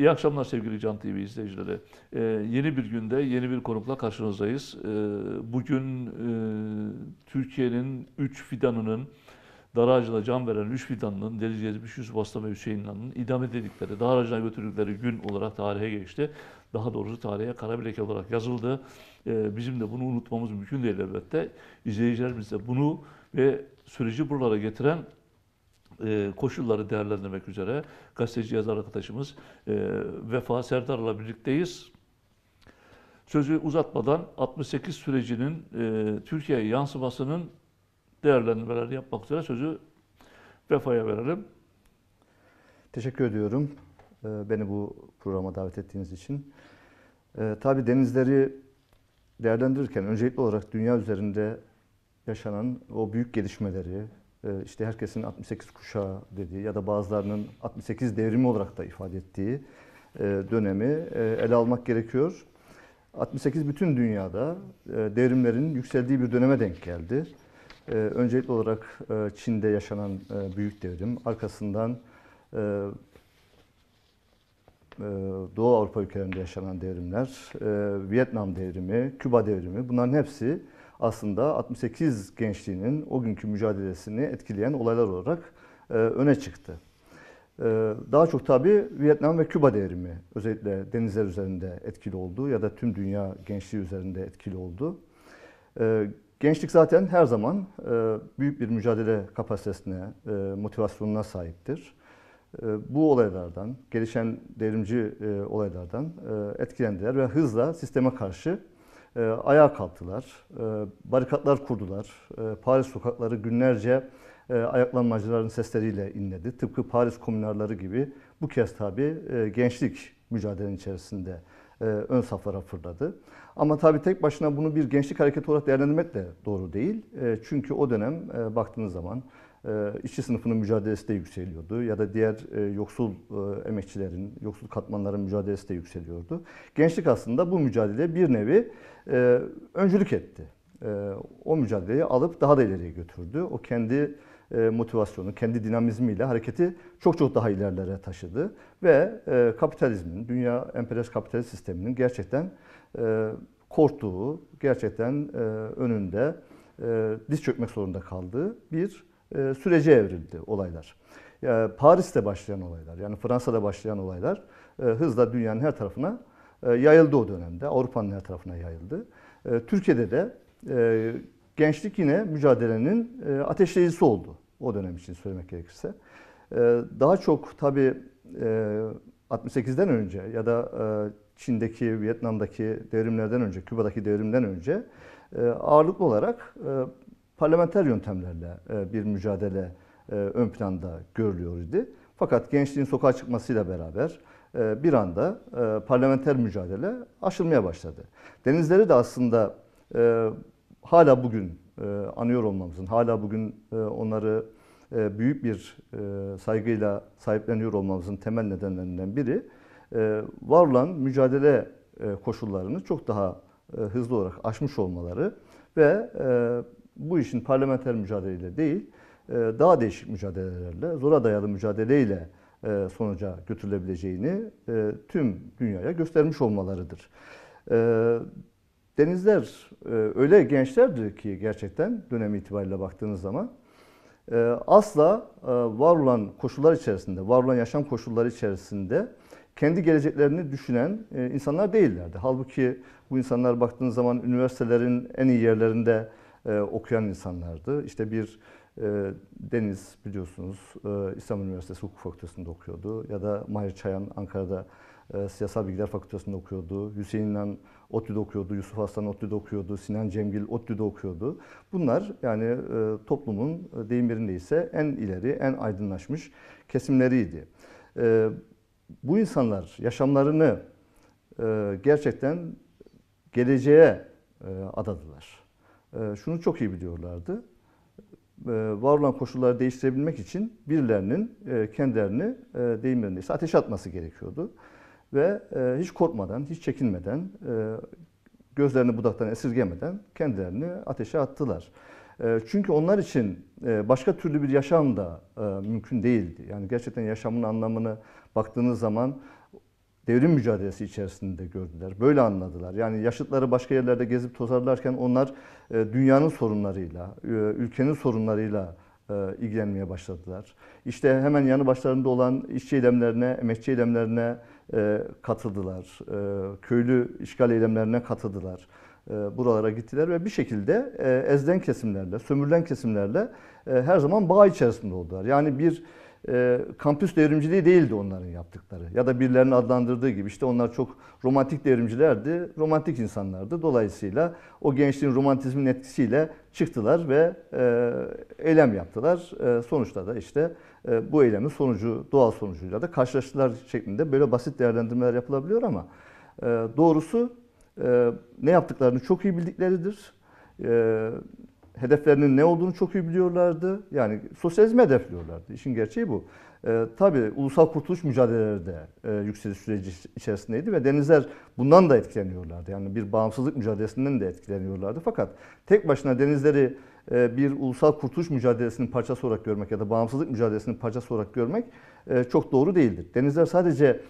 İyi akşamlar sevgili Can TV izleyicileri. Ee, yeni bir günde yeni bir konukla karşınızdayız. Ee, bugün e, Türkiye'nin 3 fidanının, dar can veren 3 fidanının, Deli Cezmiş Yusuf Aslan ve Hüseyin İnan'ın idam edildikleri, dar ağacına götürdükleri gün olarak tarihe geçti. Daha doğrusu tarihe kara olarak yazıldı. Ee, bizim de bunu unutmamız mümkün değil elbette. İzleyicilerimiz de bunu ve süreci buralara getiren e, koşulları değerlendirmek üzere gazeteci yazar arkadaşımız e, Vefa Serdar'la birlikteyiz. Sözü uzatmadan 68 sürecinin e, Türkiye'ye yansımasının değerlendirmelerini yapmak üzere sözü Vefa'ya verelim. Teşekkür ediyorum e, beni bu programa davet ettiğiniz için. Tabii denizleri değerlendirirken öncelikli olarak dünya üzerinde yaşanan o büyük gelişmeleri, ee, işte herkesin 68 kuşağı dediği ya da bazılarının 68 devrimi olarak da ifade ettiği e, dönemi e, ele almak gerekiyor. 68 bütün dünyada e, devrimlerin yükseldiği bir döneme denk geldi. Öncelikli olarak Çin'de yaşanan büyük devrim, arkasından Doğu Avrupa ülkelerinde yaşanan devrimler, Vietnam devrimi, Küba devrimi bunların hepsi aslında 68 gençliğinin o günkü mücadelesini etkileyen olaylar olarak e, öne çıktı. E, daha çok tabii Vietnam ve Küba devrimi özellikle denizler üzerinde etkili oldu ya da tüm dünya gençliği üzerinde etkili oldu. E, gençlik zaten her zaman büyük bir mücadele kapasitesine, motivasyonuna sahiptir. bu olaylardan, gelişen devrimci olaylardan e, etkilendiler ve hızla sisteme karşı e, ayağa kalktılar, e, barikatlar kurdular. E, Paris sokakları günlerce e, ayaklanmacıların sesleriyle inledi. Tıpkı Paris komünarları gibi bu kez tabi e, gençlik mücadelenin içerisinde e, ön saflara fırladı. Ama tabi tek başına bunu bir gençlik hareketi olarak değerlendirmek de doğru değil. E, çünkü o dönem e, baktığınız zaman e, işçi sınıfının mücadelesi de yükseliyordu ya da diğer e, yoksul e, emekçilerin, yoksul katmanların mücadelesi de yükseliyordu. Gençlik aslında bu mücadele bir nevi öncülük etti. O mücadeleyi alıp daha da ileriye götürdü. O kendi motivasyonu, kendi dinamizmiyle hareketi çok çok daha ilerlere taşıdı. Ve kapitalizmin, dünya emperyalist kapitalist sisteminin gerçekten korktuğu, gerçekten önünde diz çökmek zorunda kaldığı bir e, sürece evrildi olaylar. Paris'te başlayan olaylar, yani Fransa'da başlayan olaylar e, hızla dünyanın her tarafına e, yayıldı o dönemde. Avrupa'nın her tarafına yayıldı. Türkiye'de de gençlik yine mücadelenin e, ateşleyicisi oldu o dönem için söylemek gerekirse. daha çok tabii 68'den önce ya da Çin'deki, Vietnam'daki devrimlerden önce, Küba'daki devrimden önce e, ağırlıklı olarak parlamenter yöntemlerle e, bir mücadele e, ön planda görülüyor idi. Fakat gençliğin sokağa çıkmasıyla beraber e, bir anda parlamenter mücadele aşılmaya başladı. Denizleri de aslında hala bugün anıyor olmamızın, hala bugün onları büyük bir saygıyla sahipleniyor olmamızın temel nedenlerinden biri var olan mücadele koşullarını çok daha hızlı olarak aşmış olmaları ve bu işin parlamenter mücadeleyle değil, e, daha değişik mücadelelerle, zora dayalı mücadeleyle e, sonuca götürülebileceğini e, tüm dünyaya göstermiş olmalarıdır. Denizler öyle gençlerdi ki gerçekten dönem itibariyle baktığınız zaman asla var olan koşullar içerisinde, var olan yaşam koşulları içerisinde kendi geleceklerini düşünen insanlar değillerdi. Halbuki bu insanlar baktığınız zaman üniversitelerin en iyi yerlerinde e, okuyan insanlardı. İşte bir e, Deniz biliyorsunuz e, İstanbul Üniversitesi Hukuk Fakültesi'nde okuyordu ya da Mahir Çayan Ankara'da e, Siyasal Bilgiler Fakültesi'nde okuyordu. Hüseyin İnan ODTÜ'de okuyordu, Yusuf Aslan ODTÜ'de okuyordu, Sinan Cemgil ODTÜ'de okuyordu. Bunlar yani e, toplumun e, deyim yerindeyse en ileri, en aydınlaşmış kesimleriydi. E, bu insanlar yaşamlarını e, gerçekten geleceğe e, adadılar. Ee, şunu çok iyi biliyorlardı. Ee, var olan koşulları değiştirebilmek için birilerinin e, kendilerini e, deyim yerindeyse ateşe atması gerekiyordu. Ve e, hiç korkmadan, hiç çekinmeden, gözlerini budaktan esirgemeden kendilerini ateşe attılar. Ee, çünkü onlar için başka türlü bir yaşam da mümkün değildi. Yani gerçekten yaşamın anlamını baktığınız zaman devrim mücadelesi içerisinde gördüler. Böyle anladılar. Yani yaşıtları başka yerlerde gezip tozarlarken onlar e, dünyanın sorunlarıyla, e, ülkenin sorunlarıyla e, ilgilenmeye başladılar. İşte hemen yanı başlarında olan işçi eylemlerine, emekçi eylemlerine katıldılar. Köylü işgal eylemlerine katıldılar. Buralara gittiler ve bir şekilde ezden kesimlerle, sömürülen kesimlerle her zaman bağ içerisinde oldular. Yani bir e, kampüs devrimciliği değildi onların yaptıkları. Ya da birilerinin adlandırdığı gibi işte onlar çok romantik devrimcilerdi, romantik insanlardı. Dolayısıyla o gençliğin romantizmin etkisiyle çıktılar ve e, eylem yaptılar. E, sonuçta da işte e, bu eylemin sonucu, doğal sonucuyla da karşılaştılar şeklinde böyle basit değerlendirmeler yapılabiliyor ama e, doğrusu e, ne yaptıklarını çok iyi bildikleridir. E, hedeflerinin ne olduğunu çok iyi biliyorlardı. Yani sosyalizmi hedefliyorlardı. İşin gerçeği bu. E, tabii ulusal kurtuluş mücadeleleri de e, yükseliş süreci içerisindeydi ve denizler bundan da etkileniyorlardı. Yani bir bağımsızlık mücadelesinden de etkileniyorlardı. Fakat tek başına denizleri e, bir ulusal kurtuluş mücadelesinin parçası olarak görmek ya da bağımsızlık mücadelesinin parçası olarak görmek e, çok doğru değildir. Denizler sadece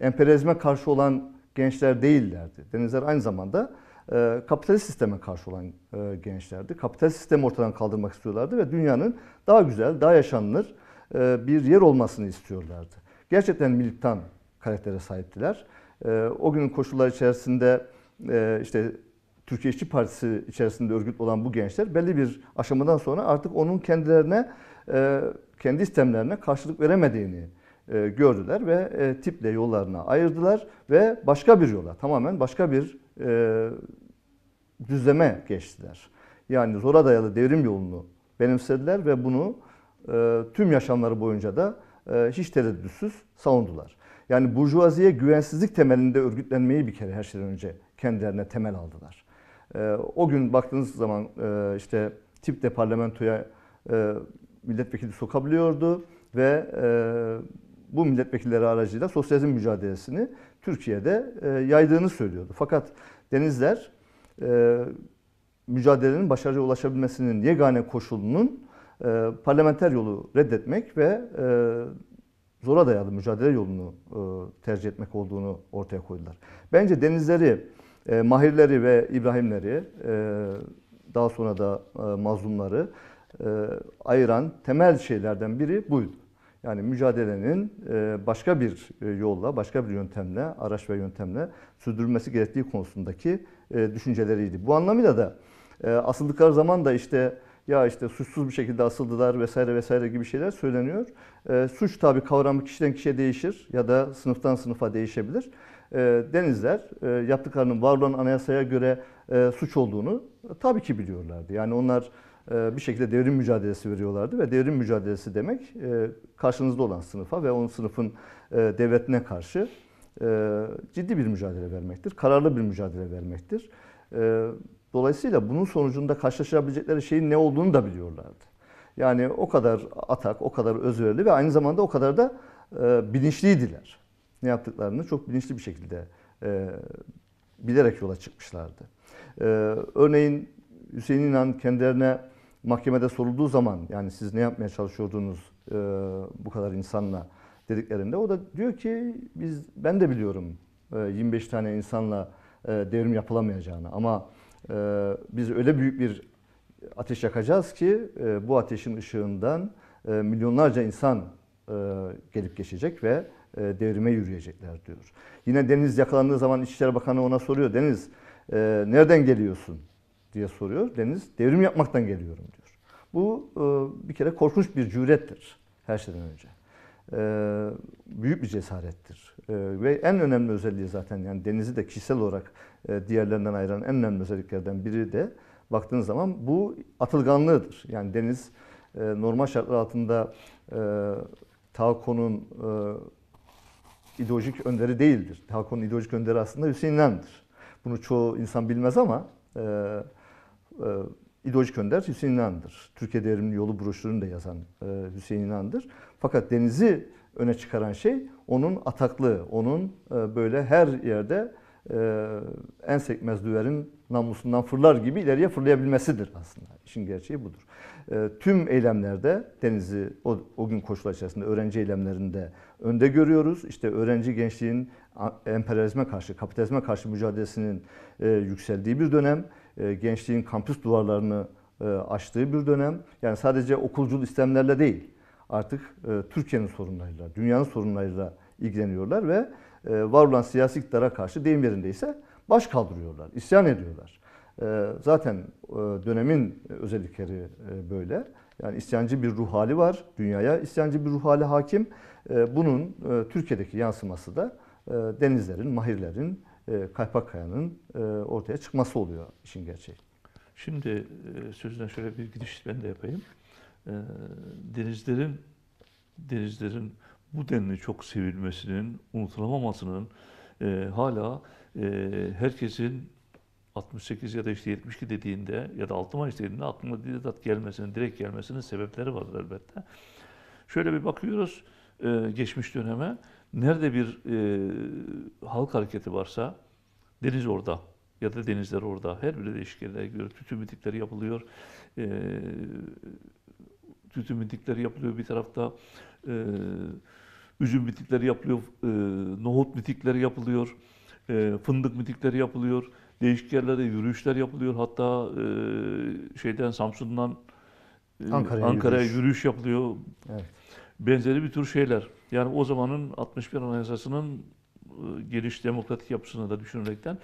emperyalizme karşı olan gençler değillerdi. Denizler aynı zamanda e, kapitalist sisteme karşı olan e, gençlerdi. Kapitalist sistemi ortadan kaldırmak istiyorlardı ve dünyanın daha güzel, daha yaşanılır e, bir yer olmasını istiyorlardı. Gerçekten militan karaktere sahiptiler. o günün koşulları içerisinde işte Türkiye İşçi Partisi içerisinde örgüt olan bu gençler belli bir aşamadan sonra artık onun kendilerine, kendi sistemlerine karşılık veremediğini gördüler ve tiple yollarına ayırdılar ve başka bir yola, tamamen başka bir düzleme geçtiler. Yani zora dayalı devrim yolunu benimsediler ve bunu e, tüm yaşamları boyunca da e, hiç tereddütsüz savundular. Yani burjuvaziye güvensizlik temelinde örgütlenmeyi bir kere her şeyden önce kendilerine temel aldılar. E, o gün baktığınız zaman e, işte tip de parlamentoya e, milletvekili sokabiliyordu ve e, bu milletvekilleri aracıyla sosyalizm mücadelesini Türkiye'de e, yaydığını söylüyordu. Fakat Denizler e, mücadelenin başarıya ulaşabilmesinin yegane koşulunun e, parlamenter yolu reddetmek ve e, zora dayalı mücadele yolunu e, tercih etmek olduğunu ortaya koydular. Bence denizleri, e, mahirleri ve İbrahimleri, e, daha sonra da e, mazlumları e, ayıran temel şeylerden biri buydu. Yani mücadelenin e, başka bir e, yolla, başka bir yöntemle, araç ve yöntemle sürdürülmesi gerektiği konusundaki e, düşünceleriydi. Bu anlamıyla da e, asıldıkları zaman da işte ya işte suçsuz bir şekilde asıldılar vesaire vesaire gibi şeyler söyleniyor. E, suç tabi kavramı kişiden kişiye değişir ya da sınıftan sınıfa değişebilir. E, denizler e, yaptıklarının var olan anayasaya göre e, suç olduğunu e, tabii ki biliyorlardı. Yani onlar e, bir şekilde devrim mücadelesi veriyorlardı ve devrim mücadelesi demek e, karşınızda olan sınıfa ve onun sınıfın e, devletine karşı ee, ciddi bir mücadele vermektir. Kararlı bir mücadele vermektir. Ee, dolayısıyla bunun sonucunda karşılaşabilecekleri şeyin ne olduğunu da biliyorlardı. Yani o kadar atak, o kadar özverili ve aynı zamanda o kadar da e, bilinçliydiler. Ne yaptıklarını çok bilinçli bir şekilde e, bilerek yola çıkmışlardı. Ee, örneğin Hüseyin İnan kendilerine mahkemede sorulduğu zaman yani siz ne yapmaya çalışıyordunuz e, bu kadar insanla dediklerinde o da diyor ki biz ben de biliyorum 25 e, tane insanla e, devrim yapılamayacağını ama e, biz öyle büyük bir ateş yakacağız ki bu ateşin ışığından milyonlarca insan gelip geçecek ve devrime yürüyecekler diyor. Yine Deniz yakalandığı zaman İçişleri Bakanı ona soruyor. Deniz nereden geliyorsun diye soruyor. Deniz devrim yapmaktan geliyorum diyor. Bu bir kere korkunç bir cürettir her şeyden önce. Ee, büyük bir cesarettir. Ee, ve en önemli özelliği zaten yani denizi de kişisel olarak e, diğerlerinden ayıran en önemli özelliklerden biri de baktığınız zaman bu atılganlığıdır. Yani deniz e, normal şartlar altında e, Talko'nun ideolojik önderi değildir. Talko'nun ideolojik önderi aslında Hüseyin İnan'dır. Bunu çoğu insan bilmez ama e, ideolojik önder Hüseyin İnan'dır. Türkiye devriminin yolu broşürünü de yazan e, Hüseyin İnan'dır. Fakat denizi öne çıkaran şey onun ataklı, onun e, böyle her yerde e, en sekmez düverin namusundan fırlar gibi ileriye fırlayabilmesidir aslında. İşin gerçeği budur. E, tüm eylemlerde denizi o, o gün koşullar içerisinde öğrenci eylemlerinde önde görüyoruz. İşte öğrenci gençliğin emperyalizme karşı, kapitalizme karşı mücadelesinin yükseldiği bir dönem. E, gençliğin kampüs duvarlarını e, açtığı bir dönem. Yani sadece okulcul istemlerle değil, artık e, Türkiye'nin sorunlarıyla, dünyanın sorunlarıyla ilgileniyorlar ve var olan siyasi iktidara karşı deyim yerindeyse baş kaldırıyorlar, isyan ediyorlar. Zaten dönemin özellikleri böyle. Yani isyancı bir ruh hali var, dünyaya isyancı bir ruh hali hakim. Bunun Türkiye'deki yansıması da denizlerin, mahirlerin, e, Kaypakkaya'nın e, ortaya çıkması oluyor işin gerçeği. Şimdi e, sözden şöyle bir gidiş ben de yapayım. Denizlerin denizlerin bu denli çok sevilmesinin, unutulamamasının e, hala e, herkesin 68 ya da işte 72 dediğinde ya da 6 Mayıs dediğinde aklına Didat gelmesinin, direkt gelmesinin sebepleri vardır elbette. Şöyle bir bakıyoruz e, geçmiş döneme. Nerede bir e, halk hareketi varsa deniz orada ya da denizler orada. Her biri değişik yerlere göre tütün bitikleri yapılıyor. E, tütün bitikleri yapılıyor bir tarafta. E, üzüm bitikleri yapılıyor. E, nohut bitikleri yapılıyor. E, fındık bitikleri yapılıyor. Değişik yerlerde yürüyüşler yapılıyor. Hatta e, şeyden Samsun'dan e, Ankara'ya Ankara, yürüyüş. yürüyüş yapılıyor. Evet benzeri bir tür şeyler. Yani o zamanın 61 Anayasası'nın e, geliş demokratik yapısını da düşünerekten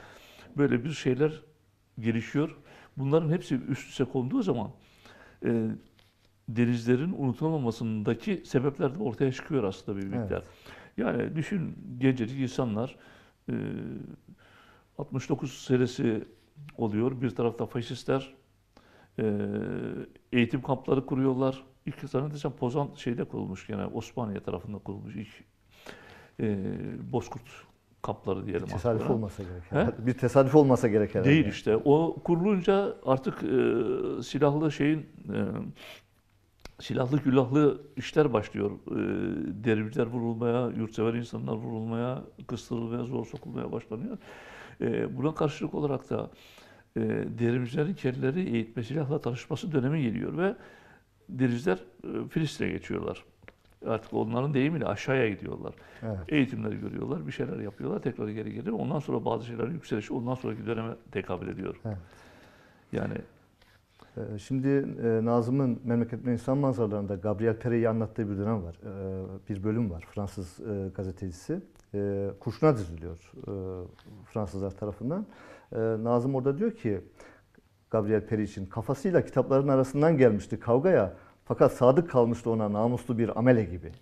böyle bir şeyler gelişiyor. Bunların hepsi üst üste konduğu zaman e, denizlerin unutulmamasındaki sebepler de ortaya çıkıyor aslında bir miktar. Evet. Yani düşün gencecik insanlar e, 69 serisi oluyor. Bir tarafta faşistler e, eğitim kampları kuruyorlar ilk zannedersem Pozan şeyde kurulmuş gene Osmaniye tarafında kurulmuş ilk e, Bozkurt kapları diyelim. Bir tesadüf aslında. olmasa gerek. He? Bir tesadüf olmasa gerek herhalde. Değil işte. O kurulunca artık e, silahlı şeyin e, silahlı külahlı işler başlıyor. E, derbiciler vurulmaya, yurtsever insanlar vurulmaya, kıstırılmaya, zor sokulmaya başlanıyor. E, buna karşılık olarak da e, derbicilerin kendileri eğitme silahla tanışması dönemi geliyor ve diriciler e, Filistin'e geçiyorlar. Artık onların deyimiyle aşağıya gidiyorlar. Evet. Eğitimleri görüyorlar, bir şeyler yapıyorlar, tekrar geri geliyor. Ondan sonra bazı şeyler yükselişi ondan sonraki döneme tekabül ediyor. Evet. Yani ee, Şimdi e, Nazım'ın Memleket ve İnsan Manzaralarında Gabriel Pere'yi anlattığı bir dönem var. Ee, bir bölüm var Fransız e, gazetecisi. Ee, kurşuna diziliyor Fransızlar tarafından. Nazım orada diyor ki Gabriel Periş'in kafasıyla kitapların arasından gelmişti kavgaya. Fakat sadık kalmıştı ona namuslu bir amele gibi.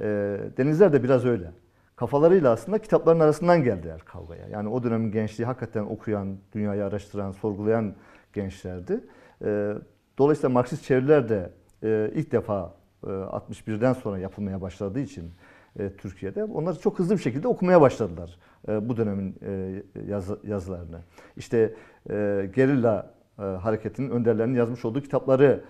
E, denizler de biraz öyle. Kafalarıyla aslında kitapların arasından geldiler kavgaya. Yani o dönemin gençliği hakikaten okuyan, dünyayı araştıran, sorgulayan gençlerdi. E, dolayısıyla Marksist çeviriler de e, ilk defa e, 61'den sonra yapılmaya başladığı için e, Türkiye'de. Onlar çok hızlı bir şekilde okumaya başladılar e, bu dönemin e, yazılarını. İşte e, gerilla hareketinin önderlerinin yazmış olduğu kitapları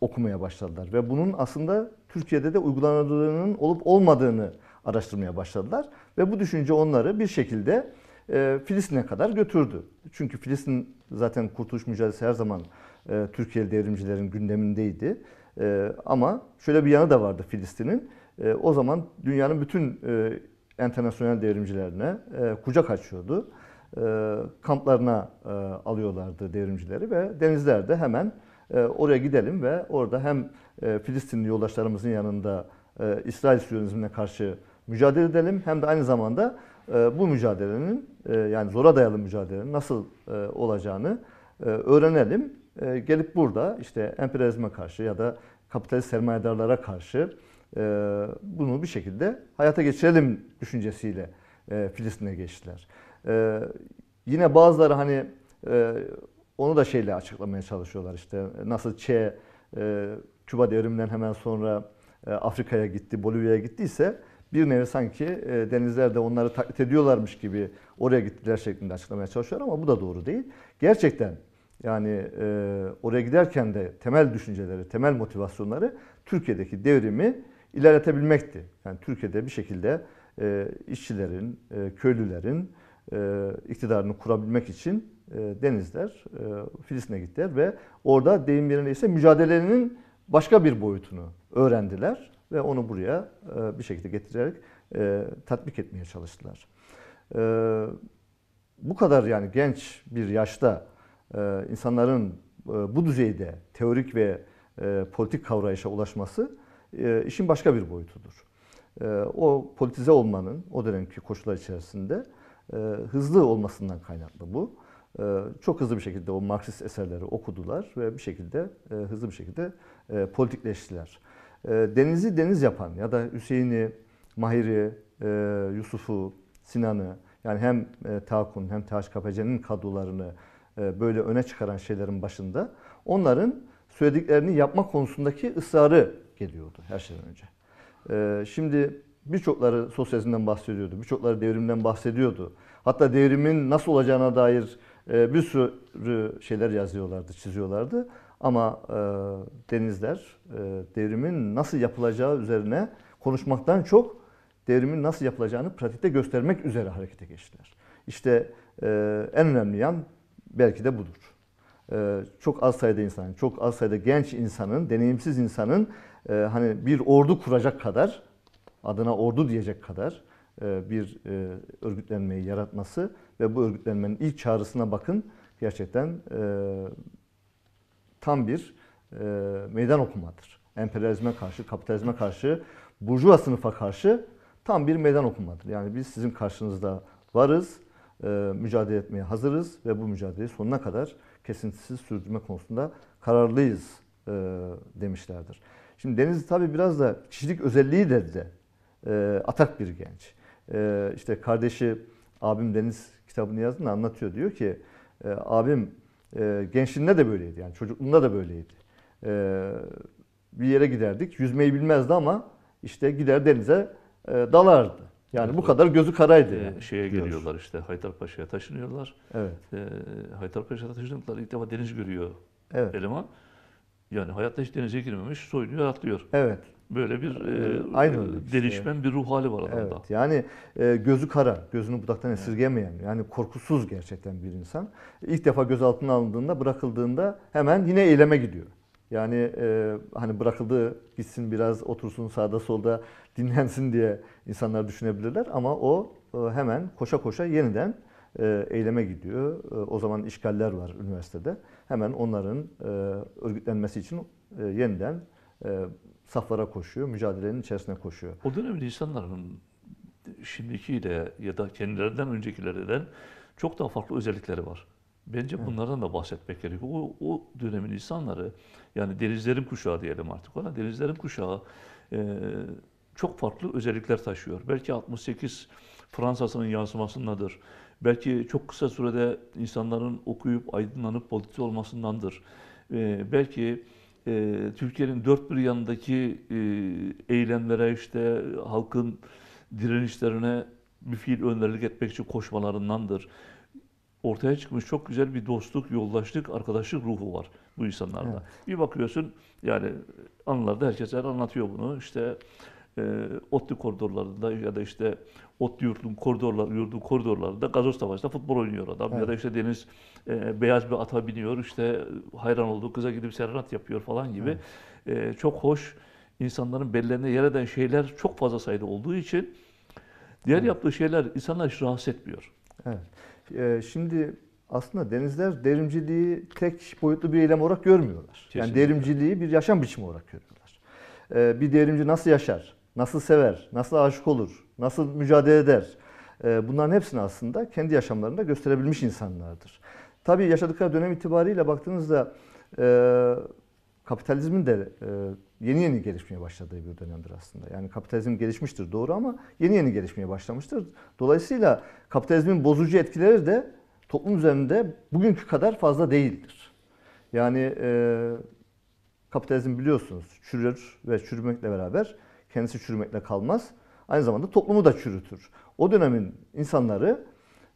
okumaya başladılar. Ve bunun aslında Türkiye'de de uygulanıldığının olup olmadığını araştırmaya başladılar. Ve bu düşünce onları bir şekilde Filistin'e kadar götürdü. Çünkü Filistin zaten kurtuluş mücadelesi her zaman e, Türkiye'li devrimcilerin gündemindeydi. ama şöyle bir yanı da vardı Filistin'in. E, o zaman dünyanın bütün e, enternasyonel devrimcilerine e, kucak açıyordu. E, kamplarına e, alıyorlardı devrimcileri ve denizlerde hemen e, oraya gidelim ve orada hem e, Filistinli yoldaşlarımızın yanında e, İsrail Siyonizmine karşı mücadele edelim hem de aynı zamanda e, bu mücadelenin e, yani zora dayalı mücadelenin nasıl e, olacağını e, öğrenelim. E, gelip burada işte emperyalizme karşı ya da kapitalist sermayedarlara karşı ee, bunu bir şekilde hayata geçirelim düşüncesiyle e, Filistin'e geçtiler. Ee, yine bazıları hani e, onu da şeyle açıklamaya çalışıyorlar işte nasıl Çe e, Küba devriminden hemen sonra Afrika'ya gitti, Bolivya'ya gittiyse bir nevi sanki denizlerde onları taklit ediyorlarmış gibi oraya gittiler şeklinde açıklamaya çalışıyorlar ama bu da doğru değil. Gerçekten yani oraya giderken de temel düşünceleri, temel motivasyonları Türkiye'deki devrimi ilerletebilmekti. Yani Türkiye'de bir şekilde e, işçilerin, e, köylülerin e, iktidarını kurabilmek için e, denizler e, Filistin'e gittiler ve orada deyim yerine ise mücadelenin başka bir boyutunu öğrendiler ve onu buraya e, bir şekilde getirerek e, tatbik etmeye çalıştılar. E, bu kadar yani genç bir yaşta e, insanların e, bu düzeyde teorik ve e, politik kavrayışa ulaşması e, işin başka bir boyutudur. E, o politize olmanın o dönemki koşullar içerisinde e, hızlı olmasından kaynaklı bu. E, çok hızlı bir şekilde o Marksist eserleri okudular ve bir şekilde hızlı bir şekilde politikleştiler. E, denizi deniz yapan ya da Hüseyin'i, Mahir'i, Yusuf'u, Sinan'ı yani hem Takun hem THKPC'nin kadrolarını e, böyle öne çıkaran şeylerin başında onların söylediklerini yapma konusundaki ısrarı geliyordu her şeyden önce. Ee, şimdi birçokları sosyalizmden bahsediyordu, birçokları devrimden bahsediyordu. Hatta devrimin nasıl olacağına dair e, bir sürü şeyler yazıyorlardı, çiziyorlardı. Ama e, denizler e, devrimin nasıl yapılacağı üzerine konuşmaktan çok devrimin nasıl yapılacağını pratikte göstermek üzere harekete geçtiler. İşte en önemli yan belki de budur. çok az sayıda insan, çok az sayıda genç insanın, deneyimsiz insanın e, hani bir ordu kuracak kadar adına ordu diyecek kadar e, bir e, örgütlenmeyi yaratması ve bu örgütlenmenin ilk çağrısına bakın gerçekten e, tam bir e, meydan okumadır. Emperyalizme karşı, kapitalizme karşı, burjuva sınıfa karşı tam bir meydan okumadır. Yani biz sizin karşınızda varız, e, mücadele etmeye hazırız ve bu mücadeleyi sonuna kadar kesintisiz sürdürme konusunda kararlıyız e, demişlerdir. Şimdi Denizli tabii biraz da kişilik özelliği de e, atak bir genç. E, işte kardeşi abim Deniz kitabını yazdığında anlatıyor. Diyor ki e, abim e, gençliğinde de böyleydi yani çocukluğunda da böyleydi. E, bir yere giderdik yüzmeyi bilmezdi ama işte gider denize e, dalardı. Yani bu kadar gözü karaydı. E, yani. Şeye diyor. geliyorlar işte Haydarpaşa'ya taşınıyorlar. Evet. E, Haydarpaşa'ya taşındıkları ilk defa deniz görüyor evet. eleman. Yani hayatta hiç denize girmemiş, soyunuyor, atlıyor. Evet. Böyle bir ee, e, Aynı şey. delişmen bir ruh hali var adamda. Evet, yani e, gözü kara, gözünü budaktan evet. yani korkusuz gerçekten bir insan. İlk defa gözaltına alındığında, bırakıldığında hemen yine eyleme gidiyor. Yani e, hani bırakıldı gitsin biraz otursun sağda solda dinlensin diye insanlar düşünebilirler ama o e, hemen koşa koşa yeniden e, eyleme gidiyor. E, o zaman işgaller var üniversitede. Hemen onların e, örgütlenmesi için yeniden saflara koşuyor, mücadelenin içerisine koşuyor. O dönemde insanların şimdikiyle ya da kendilerinden öncekilerden çok daha farklı özellikleri var. Bence bunlardan da bahsetmek gerekiyor. O, o dönemin insanları, yani denizlerin kuşağı diyelim artık ona, denizlerin kuşağı e, çok farklı özellikler taşıyor. Belki 68 Fransa'sının yansımasındadır. Belki çok kısa sürede insanların okuyup aydınlanıp politik olmasındandır. Ee, belki e, Türkiye'nin dört bir yanındaki e, eylemlere işte halkın direnişlerine bir fiil önderlik etmek için koşmalarındandır. Ortaya çıkmış çok güzel bir dostluk, yoldaşlık, arkadaşlık ruhu var bu insanlarda. Evet. Bir bakıyorsun yani anılarda herkes her anlatıyor bunu. İşte e, ODTÜ koridorlarında ya da işte ot Yurt'un koridorlar, yurdun koridorlarında gazoz tavasında futbol oynuyor adam. Evet. Ya da işte Deniz e, beyaz bir ata biniyor, işte hayran olduğu kıza gidip serenat yapıyor falan gibi. Evet. E, çok hoş, insanların bellerine yer eden şeyler çok fazla sayıda olduğu için diğer evet. yaptığı şeyler insanlar hiç rahatsız etmiyor. Evet. E, şimdi aslında denizler derimciliği tek boyutlu bir eylem olarak görmüyorlar. Kesinlikle. Yani derimciliği bir yaşam biçimi olarak görüyorlar. E, bir derimci nasıl yaşar? Nasıl sever? Nasıl aşık olur? nasıl mücadele eder? Ee, bunların hepsini aslında kendi yaşamlarında gösterebilmiş insanlardır. Tabii yaşadıkları dönem itibariyle baktığınızda e, kapitalizmin de e, yeni yeni gelişmeye başladığı bir dönemdir aslında. Yani kapitalizm gelişmiştir doğru ama yeni yeni gelişmeye başlamıştır. Dolayısıyla kapitalizmin bozucu etkileri de toplum üzerinde bugünkü kadar fazla değildir. Yani e, kapitalizm biliyorsunuz çürür ve çürümekle beraber kendisi çürümekle kalmaz aynı zamanda toplumu da çürütür. O dönemin insanları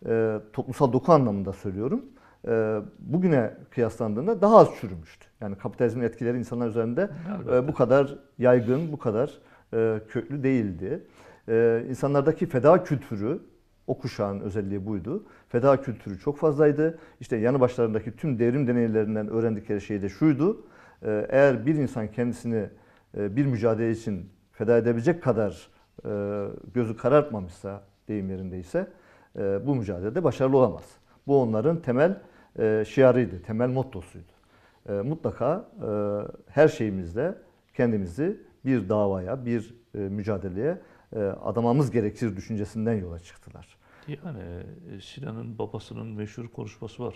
e, toplumsal doku anlamında söylüyorum e, bugüne kıyaslandığında daha az çürümüştü. Yani kapitalizmin etkileri insanlar üzerinde e, bu kadar yaygın, bu kadar e, köklü değildi. E, insanlardaki feda kültürü, o kuşağın özelliği buydu. Feda kültürü çok fazlaydı. İşte yanı başlarındaki tüm devrim deneylerinden öğrendikleri şey de şuydu. E, eğer bir insan kendisini e, bir mücadele için feda edebilecek kadar e, gözü karartmamışsa deyim yerindeyse e, bu mücadelede başarılı olamaz. Bu onların temel e, şiarıydı, temel mottosuydu. Mutlaka her şeyimizde kendimizi bir davaya, bir mücadeleye adamamız gerekir düşüncesinden yola çıktılar. Yani Sinan'ın babasının meşhur konuşması var.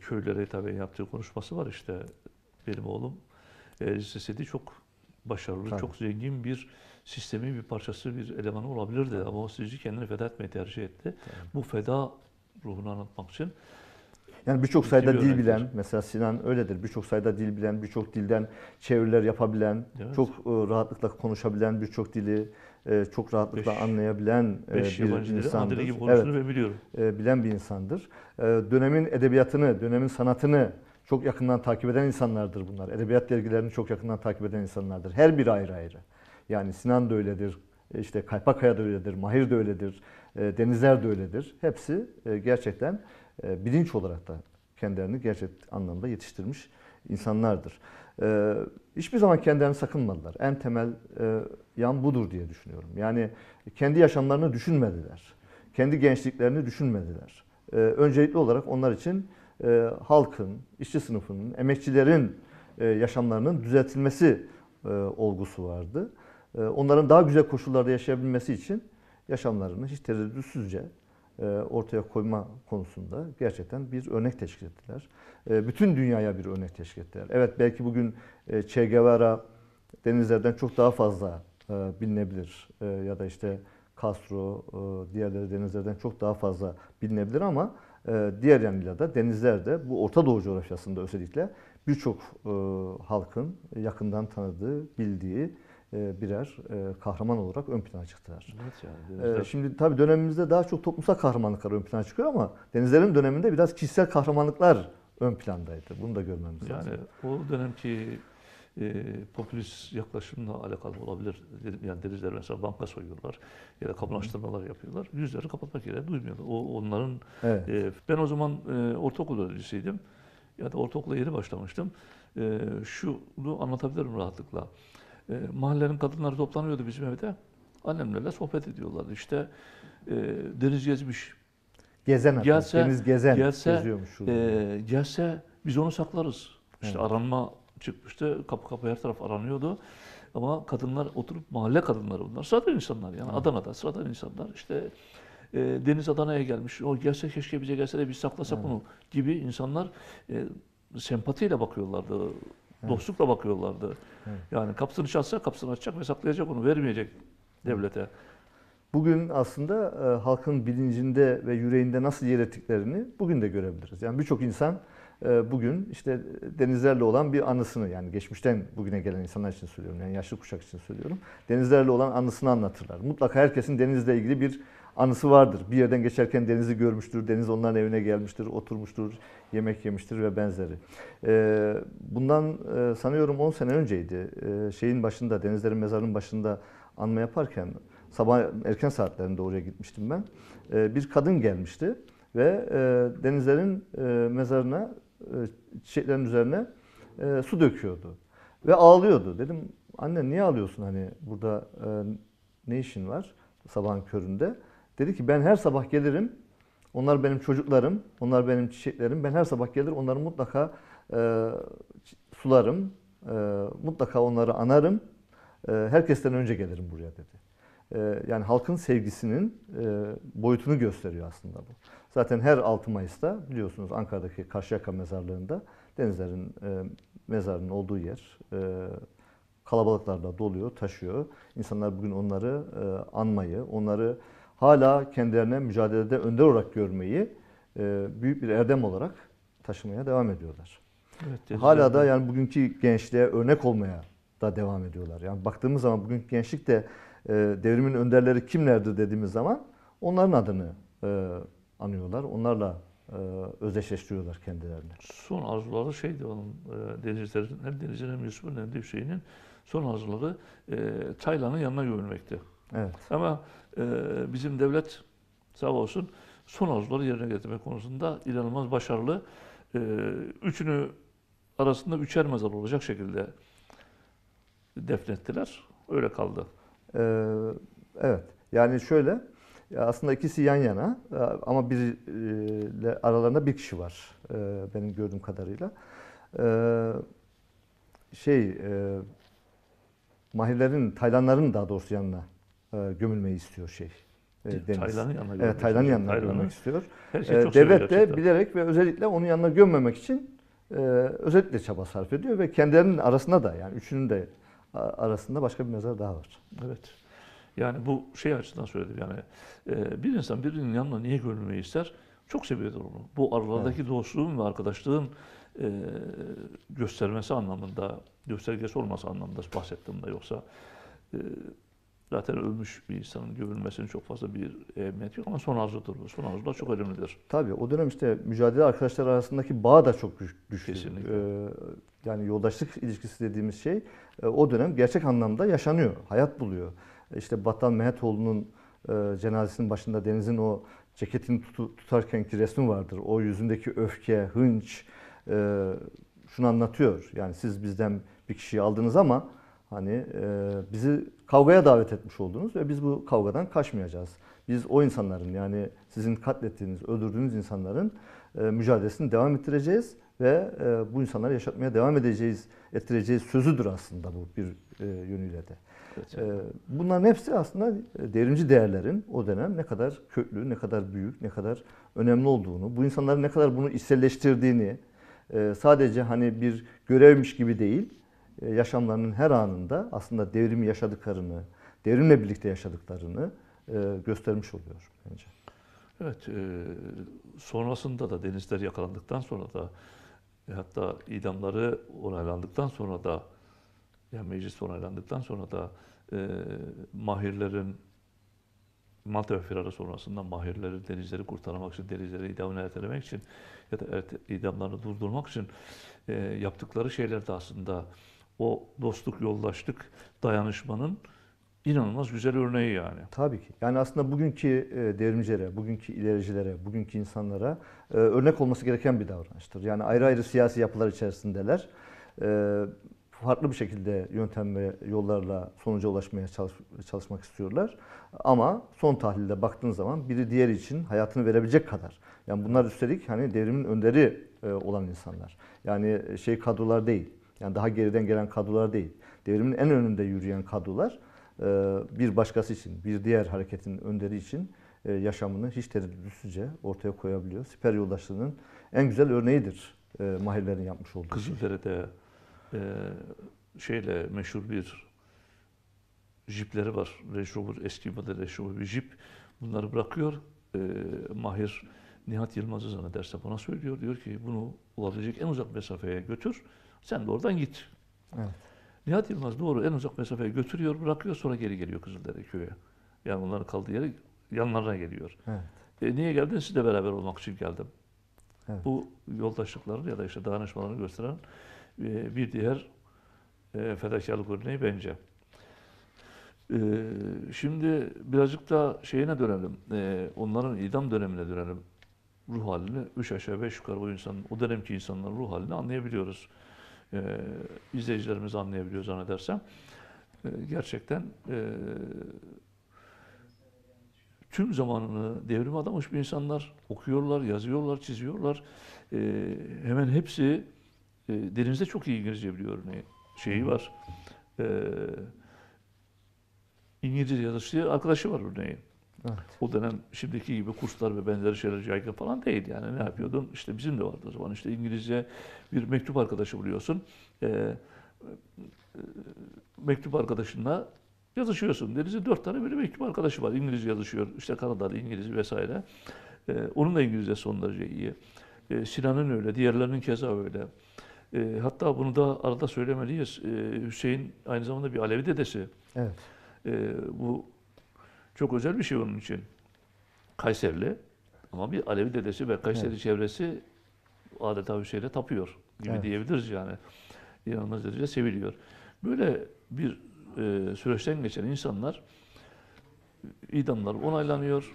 Köylere tabii yaptığı konuşması var işte. Benim oğlum lisesedi çok başarılı, tabii. çok zengin bir sistemin bir parçası, bir elemanı olabilirdi. Ama o sizci kendini feda etmeyi tercih etti. Tamam. Bu feda ruhunu anlatmak için yani birçok sayıda bir dil bilen, mesela Sinan öyledir. Birçok sayıda dil bilen, birçok dilden çeviriler yapabilen, evet. çok e, rahatlıkla konuşabilen, birçok dili e, çok rahatlıkla beş, anlayabilen e, beş bir insandır. Dili gibi evet, ve biliyorum. Bilen bir insandır. Dönemin edebiyatını, dönemin sanatını çok yakından takip eden insanlardır bunlar. Edebiyat dergilerini çok yakından takip eden insanlardır. Her biri ayrı ayrı. Yani Sinan da öyledir, e, işte Kaypakaya da öyledir, Mahir de öyledir, e, Denizler de öyledir. Hepsi e, gerçekten bilinç olarak da kendilerini gerçek anlamda yetiştirmiş insanlardır. Hiçbir zaman kendilerini sakınmadılar. En temel yan budur diye düşünüyorum. Yani kendi yaşamlarını düşünmediler. Kendi gençliklerini düşünmediler. Öncelikli olarak onlar için halkın, işçi sınıfının, emekçilerin yaşamlarının düzeltilmesi olgusu vardı. Ee, onların daha güzel koşullarda yaşayabilmesi için yaşamlarını hiç tereddütsüzce e, ortaya koyma konusunda gerçekten bir örnek teşkil ettiler. E, bütün dünyaya bir örnek teşkil ettiler. Evet belki bugün e, Che Guevara denizlerden çok daha fazla bilinebilir ya da işte Castro, diğerleri denizlerden çok daha fazla bilinebilir ama diğer yanıyla da denizlerde bu Orta Doğu coğrafyasında özellikle birçok halkın yakından tanıdığı, bildiği e, birer e, kahraman olarak ön plana çıktılar. Evet yani, e, Şimdi tabii dönemimizde daha çok toplumsal kahramanlıklar ön plana çıkıyor ama Denizler'in döneminde biraz kişisel kahramanlıklar ön plandaydı. Bunu da görmemiz yani lazım. Yani o dönemki e, popülist yaklaşımla alakalı olabilir. Yani denizler mesela banka soyuyorlar ya da kamulaştırmalar yapıyorlar. Yüzleri kapatmak yerine duymuyorlar. O onların evet. e, ben o zaman e, ortaokul öğrencisiydim. Ya da ortaokula yeni başlamıştım. E, şunu anlatabilirim rahatlıkla. E, mahallenin kadınları toplanıyordu bizim evde. Annemlerle sohbet ediyorlardı. İşte e, deniz gezmiş. Gezen gelse, Deniz gezen gelse, geziyormuş. E, gelse biz onu saklarız. İşte evet. aranma çıkmıştı. Kapı kapı her taraf aranıyordu. Ama kadınlar oturup mahalle kadınları bunlar. Sıradan insanlar yani. Evet. Adana'da sıradan insanlar. İşte e, Deniz Adana'ya gelmiş. O gelse keşke bize gelse de biz saklasak evet. onu gibi insanlar e, sempatiyle bakıyorlardı Dostlukla bakıyorlardı. Evet. Yani kapısını çalsa kapısını açacak ve saklayacak onu vermeyecek devlete. Bugün aslında e, halkın bilincinde ve yüreğinde nasıl yer ettiklerini bugün de görebiliriz. Yani birçok insan e, bugün işte denizlerle olan bir anısını yani geçmişten bugüne gelen insanlar için söylüyorum yani yaşlı kuşak için söylüyorum. Denizlerle olan anısını anlatırlar. Mutlaka herkesin denizle ilgili bir anısı vardır. Bir yerden geçerken denizi görmüştür, deniz onların evine gelmiştir, oturmuştur, yemek yemiştir ve benzeri. Ee, bundan e, sanıyorum 10 sene önceydi. Ee, şeyin başında, denizlerin mezarının başında anma yaparken sabah erken saatlerinde oraya gitmiştim ben. Ee, bir kadın gelmişti ve e, denizlerin e, mezarına, e, çiçeklerin üzerine su döküyordu ve ağlıyordu. Dedim anne niye ağlıyorsun hani burada ne işin var sabahın köründe? Dedi ki ben her sabah gelirim. Onlar benim çocuklarım, onlar benim çiçeklerim. Ben her sabah gelir onları mutlaka e, sularım. E, mutlaka onları anarım. E, herkesten önce gelirim buraya dedi. E, yani halkın sevgisinin e, boyutunu gösteriyor aslında bu. Zaten her 6 Mayıs'ta biliyorsunuz Ankara'daki Karşıyaka mezarlığında denizlerin e, mezarının olduğu yer e, kalabalıklarla doluyor, taşıyor. İnsanlar bugün onları e, anmayı, onları hala kendilerine mücadelede önder olarak görmeyi e, büyük bir erdem olarak taşımaya devam ediyorlar. Evet, hala da yani bugünkü gençliğe örnek olmaya da devam ediyorlar. Yani baktığımız zaman bugünkü gençlik de e, devrimin önderleri kimlerdir dediğimiz zaman onların adını e, anıyorlar. Onlarla özdeşleştiriyorlar kendilerini. Son arzuları şeydi onun denizlerin hem denizin hem Yusuf'un hem de Hüseyin'in son arzuları e, Taylan'ın yanına gömülmekti. Evet. Ama e, bizim devlet sağ olsun son arzuları yerine getirme konusunda inanılmaz başarılı. E, üçünü arasında üçer mezar olacak şekilde defnettiler. Öyle kaldı. Ee, evet. Yani şöyle e, aslında ikisi yan yana e, ama bir e, aralarında bir kişi var e, benim gördüğüm kadarıyla. E, şey e, Mahirlerin, Taylanların daha doğrusu yanına e, gömülmeyi istiyor şey. E, Deniz. Taylan'ın yanına gömmek, evet, Taylan yanına Taylan'ı. gömmek istiyor. şey e, çok Devlet de bilerek ve özellikle onun yanına gömmemek için özellikle çaba sarf ediyor ve kendilerinin arasında da yani üçünün de arasında başka bir mezar daha var. Evet. Yani bu şey açısından söyledim yani bir insan birinin yanına niye gömülmeyi ister? Çok seviyordur onu. Bu aralardaki evet. dostluğun ve arkadaşlığın e, göstermesi anlamında, göstergesi olması anlamında bahsettim de yoksa e, Zaten ölmüş bir insanın gömülmesinin çok fazla bir ehemmiyeti yok ama son arzudur bu. Son da çok önemlidir. Tabii o dönem işte mücadele arkadaşlar arasındaki bağ da çok güçlü. Kesinlikle. Ee, yani yoldaşlık ilişkisi dediğimiz şey e, o dönem gerçek anlamda yaşanıyor, hayat buluyor. İşte Battal Mehetoğlu'nun e, cenazesinin başında Deniz'in o ceketini tutu, tutarkenki resmi vardır. O yüzündeki öfke, hınç e, şunu anlatıyor. Yani siz bizden bir kişiyi aldınız ama Hani e, bizi kavgaya davet etmiş oldunuz ve biz bu kavgadan kaçmayacağız. Biz o insanların yani sizin katlettiğiniz, öldürdüğünüz insanların e, mücadelesini devam ettireceğiz ve e, bu insanları yaşatmaya devam edeceğiz, ettireceğiz sözüdür aslında bu bir e, yönüyle de. E, bunların hepsi aslında e, devrimci değerlerin o dönem ne kadar köklü, ne kadar büyük, ne kadar önemli olduğunu, bu insanların ne kadar bunu içselleştirdiğini, e, sadece hani bir görevmiş gibi değil, e, yaşamlarının her anında aslında devrimi yaşadıklarını, devrimle birlikte yaşadıklarını e, göstermiş oluyor bence. Evet, e, sonrasında da denizler yakalandıktan sonra da hatta idamları onaylandıktan sonra da yani meclis onaylandıktan sonra da e, mahirlerin Malta ve firarı sonrasında mahirleri denizleri kurtarmak için, denizleri idamını ertelemek için ya da erte, idamlarını durdurmak için e, yaptıkları şeyler de aslında o dostluk, yoldaşlık, dayanışmanın inanılmaz güzel örneği yani. Tabii ki. Yani aslında bugünkü e, devrimcilere, bugünkü ilericilere, bugünkü insanlara e, örnek olması gereken bir davranıştır. Yani ayrı ayrı siyasi yapılar içerisindeler. E, farklı bir şekilde yöntem ve yollarla sonuca ulaşmaya çalışmak istiyorlar. Ama son tahlilde baktığın zaman biri diğeri için hayatını verebilecek kadar. Yani bunlar üstelik hani devrimin önderi olan insanlar. Yani şey kadrolar değil yani daha geriden gelen kadrolar değil. Devrimin en önünde yürüyen kadrolar e, bir başkası için, bir diğer hareketin önderi için e, yaşamını hiç tereddütsüzce ortaya koyabiliyor. Siper yoldaşlığının en güzel örneğidir e, mahirlerin yapmış olduğu. Şey. Kızıldere'de şey. e, şeyle meşhur bir jipleri var. Range eski model Range bir jip. Bunları bırakıyor. E, Mahir Nihat Yılmaz'ı zannedersem ona söylüyor. Diyor ki bunu olabilecek en uzak mesafeye götür sen de oradan git. Evet. Nihat Yılmaz doğru en uzak mesafeye götürüyor, bırakıyor sonra geri geliyor Kızılder'e köye. Yani onların kaldığı yere yanlarına geliyor. Evet. E, niye geldin? Sizle beraber olmak için geldim. Evet. Bu yoldaşlıklarını ya da işte dayanışmalarını gösteren e, bir diğer e, fedakarlık örneği bence. E, şimdi birazcık da şeyine dönelim. E, onların idam dönemine dönelim. Ruh halini üç aşağı beş yukarı bu insan, o dönemki insanların ruh halini anlayabiliyoruz e, izleyicilerimiz anlayabiliyor zannedersem. E, gerçekten e, tüm zamanını devrim adamış bir insanlar. Okuyorlar, yazıyorlar, çiziyorlar. E, hemen hepsi e, denizde çok iyi İngilizce biliyor örneğin. Şeyi var. E, İngilizce yazışı arkadaşı var örneğin. Evet. O dönem şimdiki gibi kurslar ve benzeri şeyler yaygın falan değil yani ne yapıyordun? İşte bizim de vardı o zaman işte İngilizce bir mektup arkadaşı buluyorsun. Ee, e, mektup arkadaşınla yazışıyorsun. Deniz'in dört tane böyle mektup arkadaşı var. İngilizce yazışıyor. İşte Kanadalı İngilizce vesaire. Ee, onun da İngilizce son derece iyi. Ee, Sinan'ın öyle, diğerlerinin keza öyle. Ee, hatta bunu da arada söylemeliyiz. Ee, Hüseyin aynı zamanda bir Alevi dedesi. Evet. Ee, bu çok özel bir şey onun için. Kayserli ama bir Alevi dedesi ve Kayseri evet. çevresi adeta bir Hüseyin'e tapıyor gibi evet. diyebiliriz yani. İnanılmaz derece seviliyor. Böyle bir e, süreçten geçen insanlar idamlar onaylanıyor.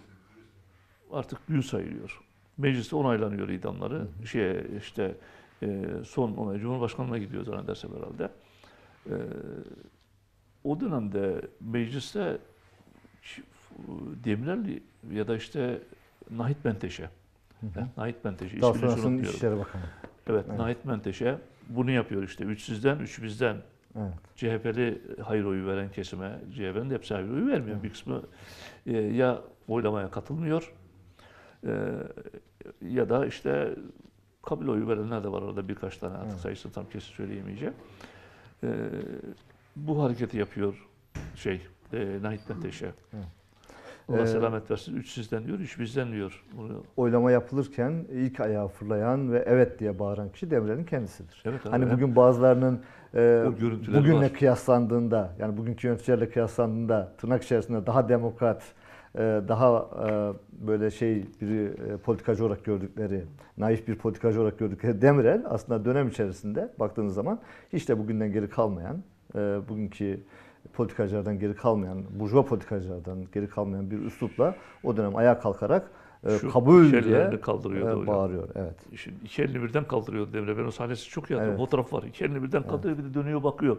Artık gün sayılıyor. Mecliste onaylanıyor idamları. Hı hı. Şey işte e, son onay Cumhurbaşkanlığına gidiyor zannedersem herhalde. E, o dönemde mecliste Demirel ya da işte Nahit Menteşe. Hı hı. Nahit Menteşe. Daha sonrasının İçişleri Bakanı. Evet, evet, Nahit Menteşe bunu yapıyor işte. Üç sizden, üç bizden. Evet. CHP'li hayır oyu veren kesime, CHP'nin de hepsi hayır oyu vermiyor. Evet. Bir kısmı e, ya oylamaya katılmıyor e, ya da işte kabul oyu verenler de var orada birkaç tane artık evet. sayısını tam kesin söyleyemeyeceğim. E, bu hareketi yapıyor şey e, Nahit Menteşe. Evet. Allah ee, selamet versin. Üç sizden diyor, üç bizden diyor. Bunu... Oylama yapılırken ilk ayağı fırlayan ve evet diye bağıran kişi Demirel'in kendisidir. Evet, abi, hani evet. bugün bazılarının e, bugünle var. kıyaslandığında, yani bugünkü yöneticilerle kıyaslandığında tırnak içerisinde daha demokrat, e, daha e, böyle şey bir e, politikacı olarak gördükleri, naif bir politikacı olarak gördükleri Demirel aslında dönem içerisinde baktığınız zaman hiç de bugünden geri kalmayan bugünkü politikacılardan geri kalmayan, burjuva politikacılardan geri kalmayan bir üslupla o dönem ayağa kalkarak e, Şu kabul diye kaldırıyordu e, hocam. bağırıyor. Evet. Şimdi birden kaldırıyordu Demre. Ben o sahnesi çok iyi hatırlıyorum. Evet. Fotoğraf var. 251'den kaldırıyor evet. bir de dönüyor bakıyor.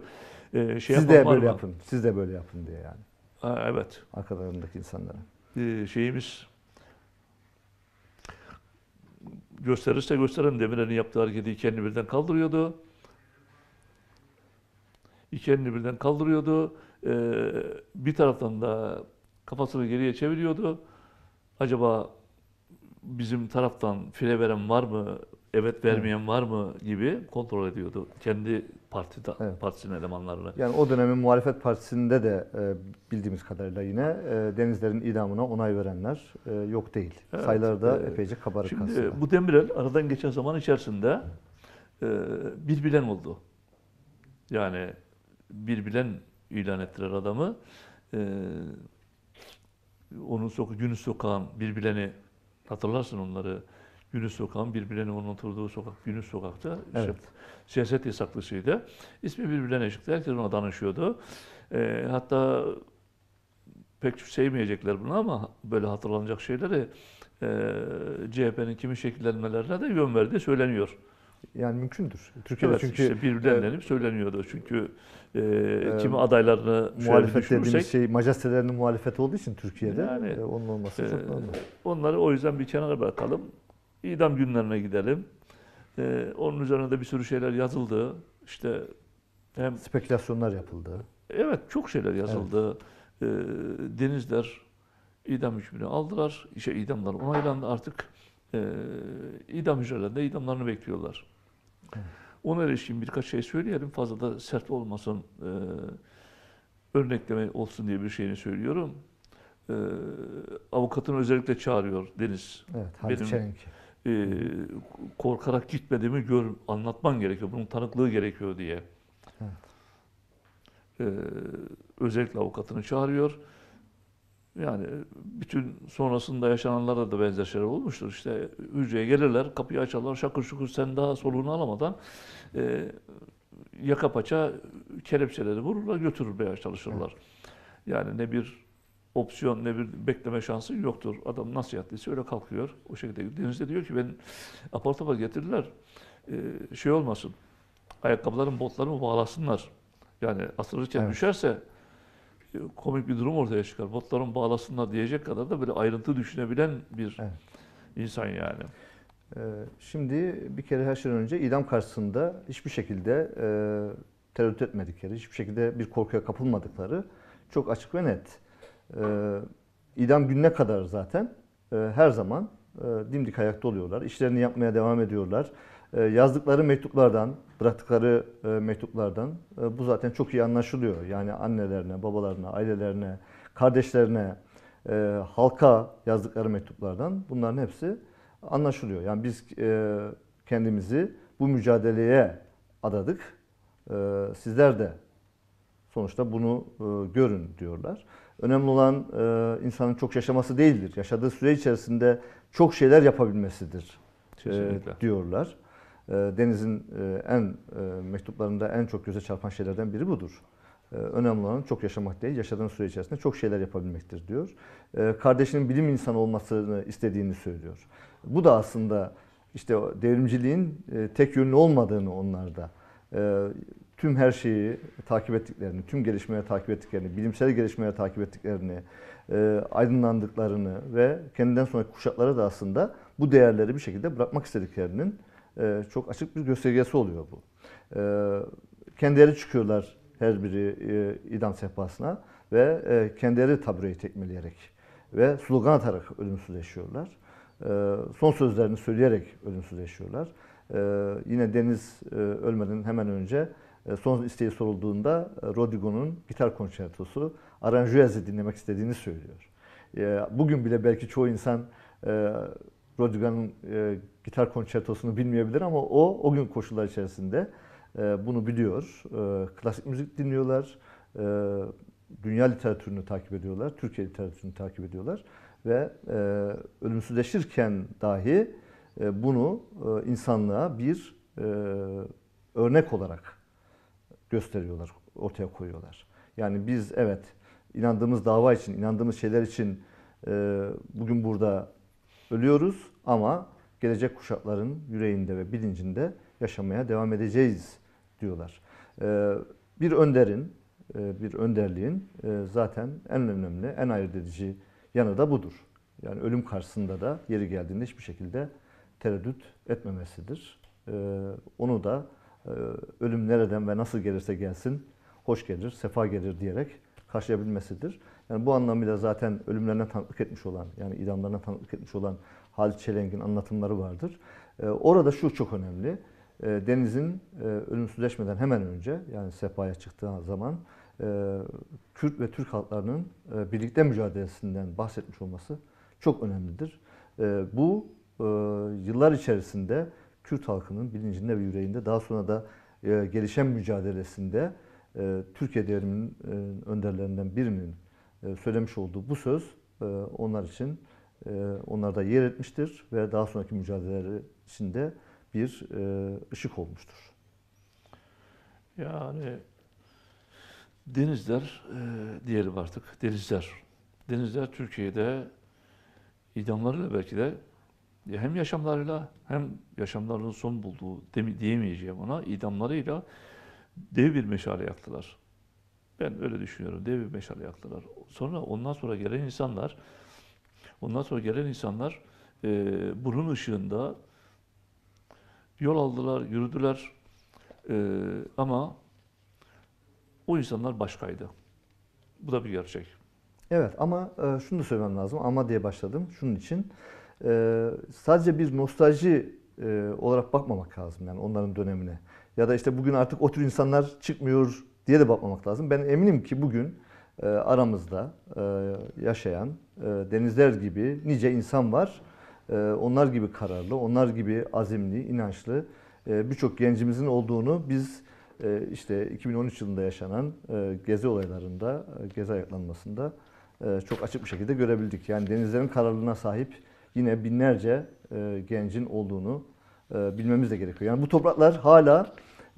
Ee, şey Siz de böyle yapın. Siz de böyle yapın diye yani. Ha, evet. Arkalarındaki insanlara. Ee, şeyimiz gösterirse gösteren Demirel'in yaptığı hareketi birden kaldırıyordu iki elini birden kaldırıyordu. Ee, bir taraftan da kafasını geriye çeviriyordu. Acaba bizim taraftan file veren var mı? Evet vermeyen var mı gibi kontrol ediyordu kendi parti evet. partisinin elemanlarını. Yani o dönemin muhalefet partisinde de e, bildiğimiz kadarıyla yine e, denizlerin idamına onay verenler e, yok değil. Evet, Sayıları da epeyce kabarık şimdi, aslında. Bu Demirel aradan geçen zaman içerisinde e, bir bilen oldu. Yani bir bilen ilan ettiler adamı. Ee, onun soka Yunus Sokağın bir bileni hatırlarsın onları. Yunus Sokağın bir bileni onun oturduğu sokak Yunus Sokak'ta. Evet. İşte, siyaset yasaklısıydı. İsmi bir bilene çıktı. Herkes ona danışıyordu. Ee, hatta pek sevmeyecekler bunu ama böyle hatırlanacak şeyleri e, CHP'nin kimi şekillenmelerine de yön verdiği söyleniyor yani mümkündür. Türkiye'de evet, çünkü işte birbirlerine e, söyleniyordu. Çünkü e, e kimi adaylarını e, muhalefet dediğimiz şey majestelerinin muhalefeti olduğu için Türkiye'de yani, e, onun olması e, çok normal. Onları o yüzden bir kenara bırakalım. İdam günlerine gidelim. E, onun üzerine de bir sürü şeyler yazıldı. İşte hem spekülasyonlar yapıldı. Evet, çok şeyler yazıldı. Evet. E, denizler idam hükmünü aldılar. İşte idamlar onaylandı artık. E, idam hücrelerinde idamlarını bekliyorlar. Ona ilişkin birkaç şey söyleyelim. Fazla da sert olmasın, e, örnekleme olsun diye bir şeyini söylüyorum. E, avukatını özellikle çağırıyor Deniz. Evet, Halit Çelenk. E, korkarak gitmediğimi gör, anlatman gerekiyor, bunun tanıklığı gerekiyor diye. Evet. E, özellikle avukatını çağırıyor. Yani e, bütün sonrasında yaşananlarda da benzer şeyler olmuştur. İşte e, hücreye gelirler, kapıyı açarlar, şakır şukur sen daha soluğunu alamadan e, yaka paça kelepçeleri vururlar, götürmeye çalışırlar. Evet. Yani ne bir opsiyon ne bir bekleme şansı yoktur. Adam nasıl yattıysa öyle kalkıyor. O şekilde denizde diyor ki ben apar topar getirdiler. E, şey olmasın, ayakkabılarım, botlarımı bağlasınlar. Yani asılırken evet. düşerse komik bir durum ortaya çıkar. Botların bağlasınlar diyecek kadar da böyle ayrıntı düşünebilen bir evet. insan yani. Ee, şimdi bir kere her şeyden önce idam karşısında hiçbir şekilde e, tereddüt etmedikleri, hiçbir şekilde bir korkuya kapılmadıkları çok açık ve net. Ee, idam gününe kadar zaten e, her zaman e, dimdik ayakta oluyorlar. İşlerini yapmaya devam ediyorlar. E, yazdıkları mektuplardan, bıraktıkları e, mektuplardan e, bu zaten çok iyi anlaşılıyor. Yani annelerine, babalarına, ailelerine, kardeşlerine, halka yazdıkları mektuplardan bunların hepsi anlaşılıyor. Yani biz kendimizi bu mücadeleye adadık. Sizler de sonuçta bunu görün diyorlar. Önemli olan insanın çok yaşaması değildir. Yaşadığı süre içerisinde çok şeyler yapabilmesidir Kesinlikle. diyorlar. Ee, deniz'in e, en e, mektuplarında en çok göze çarpan şeylerden biri budur. Ee, önemli olan çok yaşamak değil, yaşadığın süre içerisinde çok şeyler yapabilmektir diyor. Ee, kardeşinin bilim insanı olmasını istediğini söylüyor. Bu da aslında işte devrimciliğin e, tek yönlü olmadığını onlarda, tüm her şeyi takip ettiklerini, tüm gelişmeye takip ettiklerini, bilimsel gelişmeye takip ettiklerini, aydınlandıklarını ve kendinden sonraki kuşaklara da aslında bu değerleri bir şekilde bırakmak istediklerinin ee, çok açık bir göstergesi oluyor bu. Ee, kendileri çıkıyorlar her biri e, idam sehpasına ve e, kendileri tabureyi tekmeleyerek ve slogan atarak ölümsüzleşiyorlar. Ee, son sözlerini söyleyerek ölümsüzleşiyorlar. yine Deniz e, ölmeden hemen önce son isteği sorulduğunda Rodrigo'nun gitar konçertosu Aranjuez'i dinlemek istediğini söylüyor. bugün bile belki çoğu insan Rodrigo'nun e, gitar konçertosunu bilmeyebilir ama o o gün koşullar içerisinde e, bunu biliyor. E, klasik müzik dinliyorlar. E, dünya literatürünü takip ediyorlar. Türkiye literatürünü takip ediyorlar. Ve e, ölümsüzleşirken dahi e, bunu e, insanlığa bir e, örnek olarak gösteriyorlar, ortaya koyuyorlar. Yani biz evet inandığımız dava için, inandığımız şeyler için e, bugün burada ölüyoruz ama gelecek kuşakların yüreğinde ve bilincinde yaşamaya devam edeceğiz diyorlar. Ee, bir önderin, e, bir önderliğin e, zaten en önemli, en ayırt edici yanı da budur. Yani ölüm karşısında da yeri geldiğinde hiçbir şekilde tereddüt etmemesidir. Ee, onu da e, ölüm nereden ve nasıl gelirse gelsin, hoş gelir, sefa gelir diyerek karşılayabilmesidir. Yani bu anlamıyla zaten ölümlerine tanıklık etmiş olan, yani idamlarına tanıklık etmiş olan Halit Çelenk'in anlatımları vardır. E, orada şu çok önemli. E, deniz'in e, ölümsüzleşmeden hemen önce, yani sefaya çıktığı zaman e, Kürt ve Türk halklarının e, birlikte mücadelesinden bahsetmiş olması çok önemlidir. E, bu e, yıllar içerisinde Kürt halkının bilincinde ve yüreğinde daha sonra da e, gelişen mücadelesinde e, Türkiye devriminin e, önderlerinden birinin e, söylemiş olduğu bu söz e, onlar için e, onlarda yer etmiştir ve daha sonraki mücadeleler içinde bir ışık olmuştur. Yani denizler diyelim artık denizler. Denizler Türkiye'de idamlarıyla belki de hem yaşamlarıyla hem yaşamlarının son bulduğu diyemeyeceğim ona idamlarıyla dev bir meşale yaktılar. Ben öyle düşünüyorum. Dev bir meşale yaktılar. Sonra ondan sonra gelen insanlar ondan sonra gelen insanlar e, bunun ışığında yol aldılar, yürüdüler. E, ama o insanlar başkaydı. Bu da bir gerçek. Evet ama e, şunu da söylemem lazım. Ama diye başladım. Şunun için e, sadece biz nostalji e, olarak bakmamak lazım yani onların dönemine. Ya da işte bugün artık o tür insanlar çıkmıyor diye de bakmamak lazım. Ben eminim ki bugün e, aramızda e, yaşayan e, denizler gibi nice insan var. E, onlar gibi kararlı, onlar gibi azimli, inançlı e, birçok gencimizin olduğunu biz e, işte 2013 yılında yaşanan e, gezi olaylarında, e, gezi ayaklanmasında e, çok açık bir şekilde görebildik. Yani denizlerin kararlılığına sahip yine binlerce e, gencin olduğunu e, bilmemiz de gerekiyor. Yani bu topraklar hala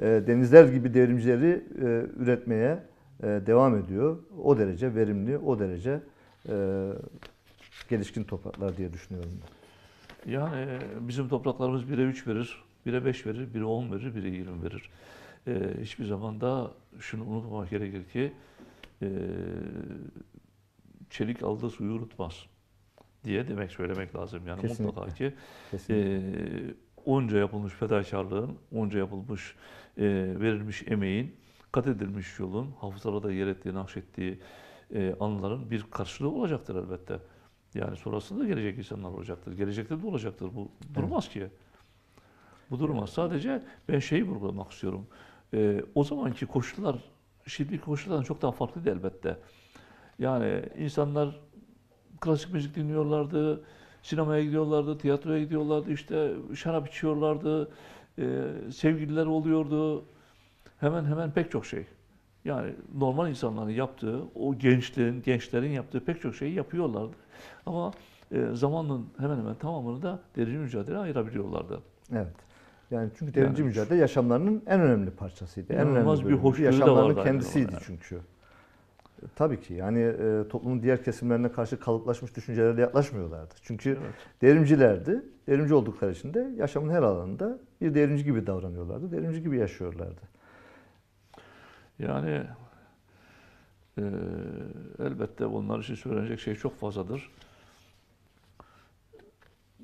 e, denizler gibi devrimcileri e, üretmeye e, devam ediyor. O derece verimli, o derece gelişkin topraklar diye düşünüyorum. Ben. Yani bizim topraklarımız 1'e 3 verir, 1'e 5 verir, 1'e 10 verir, 1'e 20 verir. hiçbir zaman da şunu unutmamak gerekir ki çelik aldığı suyu unutmaz diye demek söylemek lazım. Yani Kesinlikle. mutlaka ki E, onca yapılmış fedakarlığın, onca yapılmış, e, verilmiş emeğin, kat edilmiş yolun, hafızalarda yer ettiği, nakşettiği e, anların bir karşılığı olacaktır elbette. Yani sonrasında gelecek insanlar olacaktır. Gelecekte de olacaktır. Bu durmaz ki. Bu durmaz. Sadece ben şeyi vurgulamak istiyorum. E, o zamanki koşullar, şimdiki koşullardan çok daha farklıydı elbette. Yani insanlar klasik müzik dinliyorlardı sinemaya gidiyorlardı, tiyatroya gidiyorlardı, işte şarap içiyorlardı, e, sevgililer oluyordu. Hemen hemen pek çok şey. Yani normal insanların yaptığı, o gençlerin, gençlerin yaptığı pek çok şeyi yapıyorlardı. Ama e, zamanın hemen hemen tamamını da derici mücadele ayırabiliyorlardı. Evet. Yani çünkü derinci yani, mücadele yaşamlarının en önemli parçasıydı. En önemli bir hoşgörü de Yaşamlarının kendisiydi yani. çünkü. Tabii ki. Yani e, toplumun diğer kesimlerine karşı kalıplaşmış düşüncelerle yaklaşmıyorlardı. Çünkü evet. devrimcilerdi. Devrimci oldukları için de yaşamın her alanında bir devrimci gibi davranıyorlardı. Devrimci gibi yaşıyorlardı. Yani e, elbette bunlar için söylenecek şey çok fazladır.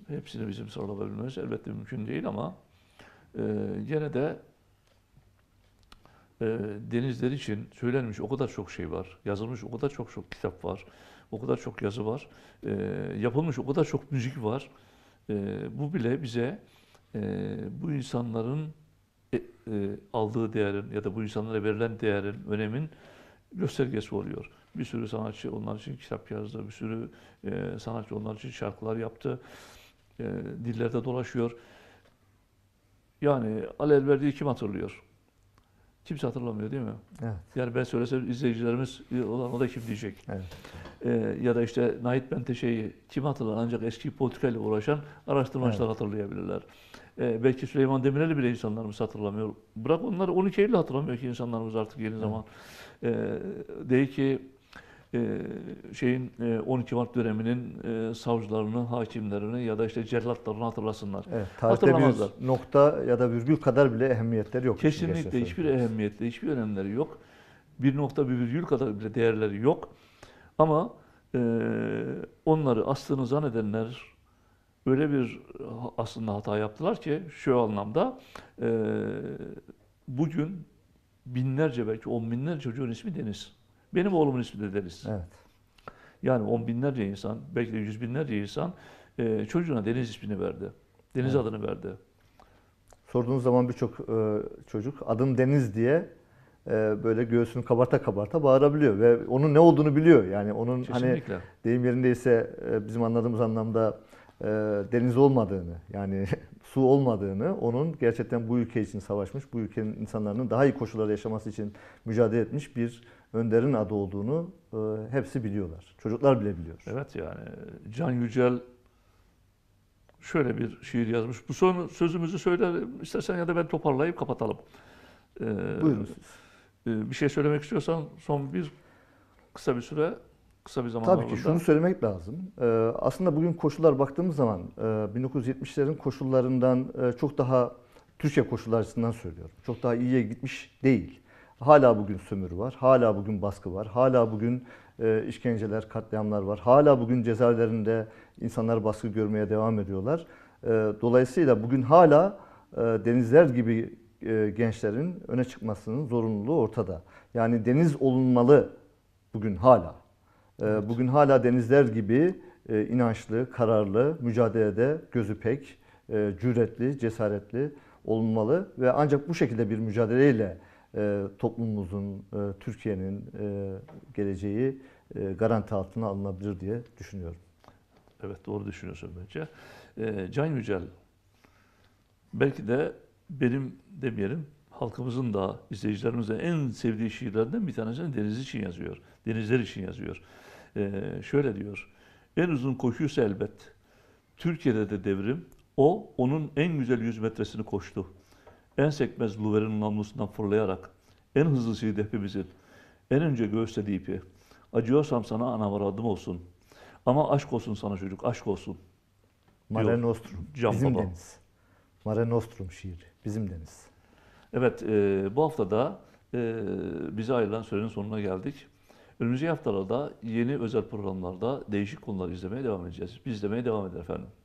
Hepsini bizim sorulabilmemiz elbette mümkün değil ama e, gene de ee, denizler için söylenmiş o kadar çok şey var, yazılmış o kadar çok çok kitap var, o kadar çok yazı var, ee, yapılmış o kadar çok müzik var. Ee, bu bile bize e, bu insanların e, e, aldığı değerin ya da bu insanlara verilen değerin, önemin göstergesi oluyor. Bir sürü sanatçı onlar için kitap yazdı, bir sürü sanatçı onlar için şarkılar yaptı, dillerde dolaşıyor. Yani alelverdiği kim hatırlıyor? Kimse hatırlamıyor değil mi? Evet. Yani ben söylesem izleyicilerimiz e, olan o da kim diyecek? Evet. Ee, ya da işte Nahit Menteşe'yi kim hatırlar? Ancak eski politikayla uğraşan araştırmacılar evet. hatırlayabilirler. Ee, belki Süleyman Demirel'i bile insanlarımız hatırlamıyor. Bırak onları 12 Eylül hatırlamıyor ki insanlarımız artık yeni evet. zaman. Ee, değil ki ee, şeyin 12 e, Mart döneminin e, savcılarını, hakimlerini ya da işte cellatlarını hatırlasınlar. Evet, tarihte bir nokta ya da virgül kadar bile ehemmiyetleri yok. Kesinlikle hiçbir ehemmiyetli, hiçbir önemleri yok. Bir nokta bir virgül kadar bile değerleri yok. Ama e, onları astığını zannedenler öyle bir aslında hata yaptılar ki şu anlamda e, bugün binlerce belki on binlerce çocuğun ismi Deniz. Benim oğlumun ismi de Deniz. Evet. Yani on binlerce insan, belki de yüz binlerce insan e, çocuğuna Deniz ismini verdi. Deniz evet. adını verdi. Sorduğunuz zaman birçok e, çocuk adım Deniz diye e, böyle göğsünü kabarta kabarta bağırabiliyor ve onun ne olduğunu biliyor. Yani onun hani Kesinlikle. hani deyim yerindeyse e, bizim anladığımız anlamda e, deniz olmadığını yani su olmadığını onun gerçekten bu ülke için savaşmış, bu ülkenin insanların daha iyi koşullarda yaşaması için mücadele etmiş bir Önder'in adı olduğunu e, hepsi biliyorlar. Çocuklar bile biliyor. Evet yani Can Yücel şöyle bir şiir yazmış. Bu son sözümüzü söyle, istersen ya da ben toparlayıp kapatalım. Ee, Buyurun e, bir şey söylemek istiyorsan son bir kısa bir süre kısa bir zaman Tabii ki şunu söylemek lazım. Ee, aslında bugün koşullar baktığımız zaman e, 1970'lerin koşullarından e, çok daha Türkiye koşullar açısından söylüyorum. Çok daha iyiye gitmiş değil. Hala bugün sömürü var, hala bugün baskı var, hala bugün e, işkenceler, katliamlar var. Hala bugün cezaevlerinde insanlar baskı görmeye devam ediyorlar. E, dolayısıyla bugün hala e, denizler gibi e, gençlerin öne çıkmasının zorunluluğu ortada. Yani deniz olunmalı bugün hala. E, evet. Bugün hala denizler gibi e, inançlı, kararlı, mücadelede gözü pek, e, cüretli, cesaretli olunmalı ve ancak bu şekilde bir mücadeleyle e, toplumumuzun, e, Türkiye'nin e, geleceği garanti altına alınabilir diye düşünüyorum. Evet doğru düşünüyorsun bence. E, Can Yücel, belki de benim demeyelim halkımızın da izleyicilerimizin en sevdiği şiirlerden bir tanesi deniz için yazıyor. Denizler için yazıyor. şöyle diyor. En uzun koşuysa elbet. Türkiye'de de devrim. O onun en güzel 100 metresini koştu en sekmez Luver'in namlusundan fırlayarak, en hızlı hızlısıydı hepimizin, en önce göğüslediği ipi. Acıyorsam sana ana aradım olsun. Ama aşk olsun sana çocuk, aşk olsun. Mare Nostrum, Can bizim Baba. deniz. Mare Nostrum şiiri, bizim deniz. Evet, e, bu haftada e, bize ayrılan sürenin sonuna geldik. Önümüzdeki haftalarda yeni özel programlarda değişik konular izlemeye devam edeceğiz. Biz izlemeye devam edin efendim.